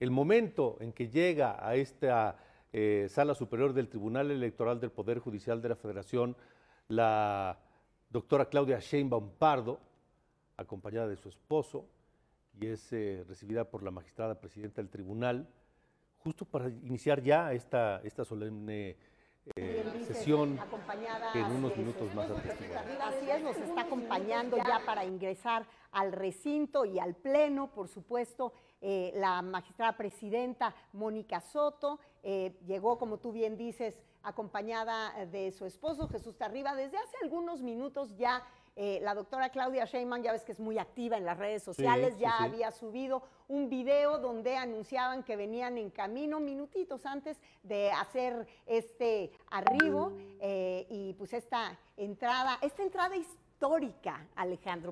El momento en que llega a esta eh, sala superior del Tribunal Electoral del Poder Judicial de la Federación, la doctora Claudia Sheinbaum Pardo, acompañada de su esposo, y es eh, recibida por la magistrada presidenta del tribunal, justo para iniciar ya esta, esta solemne eh, sesión en unos este, minutos pues, más Así es, nos está acompañando ya para ingresar al recinto y al pleno, por supuesto. Eh, la magistrada presidenta Mónica Soto eh, llegó, como tú bien dices, acompañada de su esposo Jesús Tarriba. Desde hace algunos minutos ya eh, la doctora Claudia Sheinman, ya ves que es muy activa en las redes sociales, ya había subido un video donde anunciaban que venían en camino minutitos antes de hacer este arribo. Mm. Eh, pues esta entrada, esta entrada histórica, Alejandro,